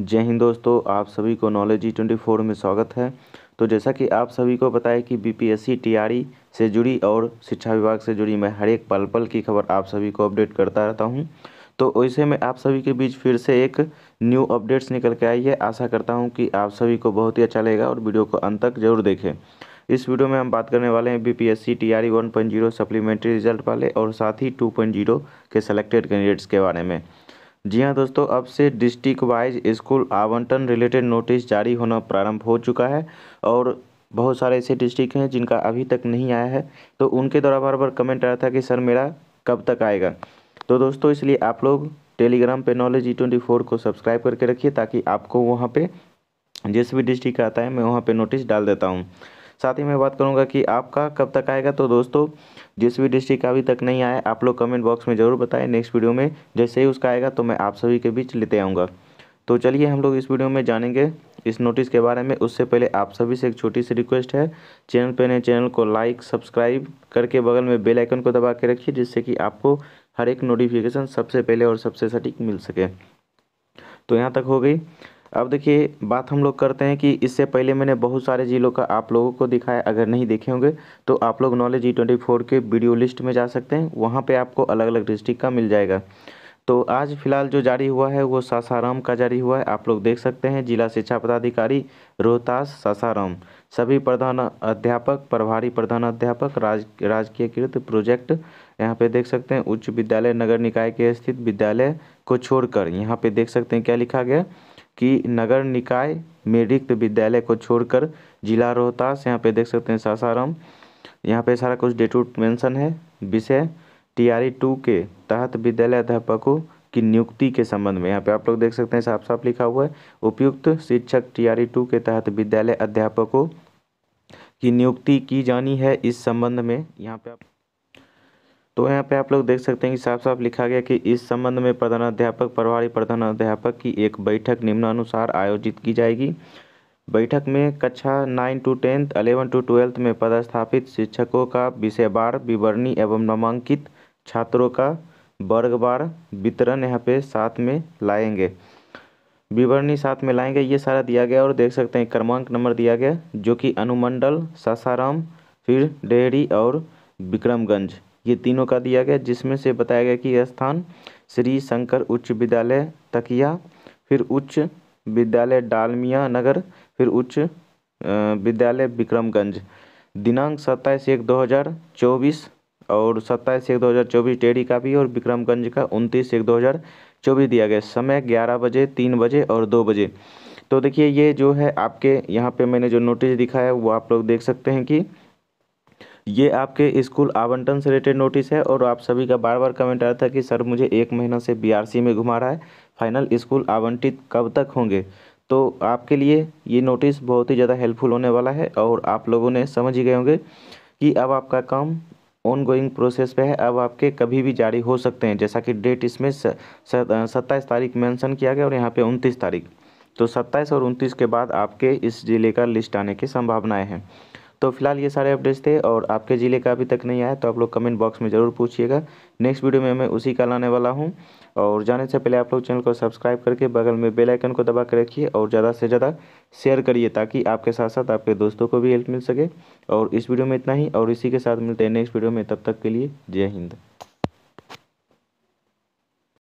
जय हिंद दोस्तों आप सभी को नॉलेज ई ट्वेंटी फोर में स्वागत है तो जैसा कि आप सभी को पता है कि बीपीएससी टीआरई e से जुड़ी और शिक्षा विभाग से जुड़ी मैं हर एक पल पल की खबर आप सभी को अपडेट करता रहता हूं तो वैसे में आप सभी के बीच फिर से एक न्यू अपडेट्स निकल के आई है आशा करता हूँ कि आप सभी को बहुत ही अच्छा लगेगा और वीडियो को अंत तक जरूर देखें इस वीडियो में हम बात करने वाले हैं B P S C T R E one point zero supplementary result वाले और साथ ही टू पॉइंट जीरो के सेलेक्टेड कैंडिडेट्स के बारे में जी हाँ दोस्तों अब से डिस्ट्रिक्ट वाइज स्कूल आवंटन रिलेटेड नोटिस जारी होना प्रारंभ हो चुका है और बहुत सारे ऐसे डिस्ट्रिक्ट हैं जिनका अभी तक नहीं आया है तो उनके द्वारा बार बार कमेंट आया था कि सर मेरा कब तक आएगा तो दोस्तों इसलिए आप लोग टेलीग्राम पे नॉलेज ई ट्वेंटी फोर को सब्सक्राइब करके रखिए ताकि आपको वहाँ पे जिस भी डिस्ट्रिक्ट आता है मैं वहाँ पे नोटिस डाल देता हूँ साथ ही मैं बात करूँगा कि आपका कब तक आएगा तो दोस्तों जिस भी डिस्ट्रिक्ट अभी तक नहीं आया आप लोग कमेंट बॉक्स में ज़रूर बताएं नेक्स्ट वीडियो में जैसे ही उसका आएगा तो मैं आप सभी के बीच लेते आऊँगा तो चलिए हम लोग इस वीडियो में जानेंगे इस नोटिस के बारे में उससे पहले आप सभी से एक छोटी सी रिक्वेस्ट है चैनल पर नए चैनल को लाइक सब्सक्राइब करके बगल में बेल आइकन को दबा के रखिए जिससे कि आपको हर एक नोटिफिकेशन सबसे पहले और सबसे सटीक मिल सके तो यहाँ तक हो गई अब देखिए बात हम लोग करते हैं कि इससे पहले मैंने बहुत सारे ज़िलों का आप लोगों को दिखाया अगर नहीं देखे होंगे तो आप लोग नॉलेज ई ट्वेंटी फोर के वीडियो लिस्ट में जा सकते हैं वहाँ पे आपको अलग अलग डिस्ट्रिक्ट का मिल जाएगा तो आज फिलहाल जो जारी हुआ है वो सासाराम का जारी हुआ है आप लोग देख सकते हैं जिला शिक्षा पदाधिकारी रोहतास सासाराम सभी प्रधान अध्यापक प्रभारी प्रधान अध्यापक राज राजकीयकृत प्रोजेक्ट यहाँ पे देख सकते हैं उच्च विद्यालय नगर निकाय के स्थित विद्यालय को छोड़कर यहाँ पे देख सकते हैं क्या लिखा गया कि नगर निकाय में रिक्त विद्यालय को छोड़कर ज़िला रोहतास यहाँ पे देख सकते हैं सासाराम यहाँ पे सारा कुछ डेटूट मेंशन है विषय टीआरई टू के तहत विद्यालय अध्यापकों की नियुक्ति के संबंध में यहाँ पे आप लोग देख सकते हैं साफ साफ लिखा हुआ है उपयुक्त शिक्षक टीआरई टू के तहत विद्यालय अध्यापकों की नियुक्ति की जानी है इस संबंध में यहाँ पे आप तो यहाँ पे आप लोग देख सकते हैं कि साफ साफ लिखा गया कि इस संबंध में प्रधानाध्यापक प्रभारी प्रधानाध्यापक की एक बैठक निम्नानुसार आयोजित की जाएगी बैठक में कक्षा nine to tenth eleven to twelfth में पदस्थापित शिक्षकों का विषयवार विवरणी एवं नामांकित छात्रों का वर्गवार वितरण यहाँ पे साथ में लाएंगे विवरणी साथ में लाएंगे ये सारा दिया गया और देख सकते हैं क्रमांक नंबर दिया गया जो कि अनुमंडल सासाराम फिर डेहरी और विक्रमगंज ये तीनों का दिया गया जिसमें से बताया गया कि यह स्थान श्री शंकर उच्च विद्यालय तकिया फिर उच्च विद्यालय डालमिया नगर फिर उच्च विद्यालय विक्रमगंज दिनांक सत्ताईस एक दो हज़ार चौबीस और सत्ताईस एक दो हज़ार चौबीस टेढ़ी का भी और विक्रमगंज का उनतीस एक दो हज़ार चौबीस दिया गया समय ग्यारह बजे तीन बजे और दो बजे तो देखिए ये जो है आपके यहाँ पे मैंने जो नोटिस दिखाया वो आप लोग देख सकते हैं कि ये आपके स्कूल आवंटन से रिलेटेड नोटिस है और आप सभी का बार बार कमेंट आया था कि सर मुझे एक महीना से बी में घुमा रहा है फाइनल स्कूल आवंटित कब तक होंगे तो आपके लिए ये नोटिस बहुत ही ज़्यादा हेल्पफुल होने वाला है और आप लोगों ने समझ ही गए होंगे कि अब आपका काम ऑन गोइंग प्रोसेस पे है अब आपके कभी भी जारी हो सकते हैं जैसा कि डेट इसमें सत्ताईस तारीख मेंशन किया गया और यहाँ पे उनतीस तारीख तो सत्ताईस और उनतीस के बाद आपके इस ज़िले का लिस्ट आने की संभावनाएँ हैं तो फिलहाल ये सारे अपडेट्स थे और आपके ज़िले का अभी तक नहीं आया तो आप लोग कमेंट बॉक्स में ज़रूर पूछिएगा नेक्स्ट वीडियो में मैं उसी का लाने वाला हूँ और जाने से पहले आप लोग चैनल को सब्सक्राइब करके बगल में बेल आइकन को दबा के रखिए और ज़्यादा से ज़्यादा शेयर करिए ताकि आपके साथ साथ आपके दोस्तों को भी हेल्प मिल सके और इस वीडियो में इतना ही और इसी के साथ मिलते हैं नेक्स्ट वीडियो में तब तक के लिए जय हिंद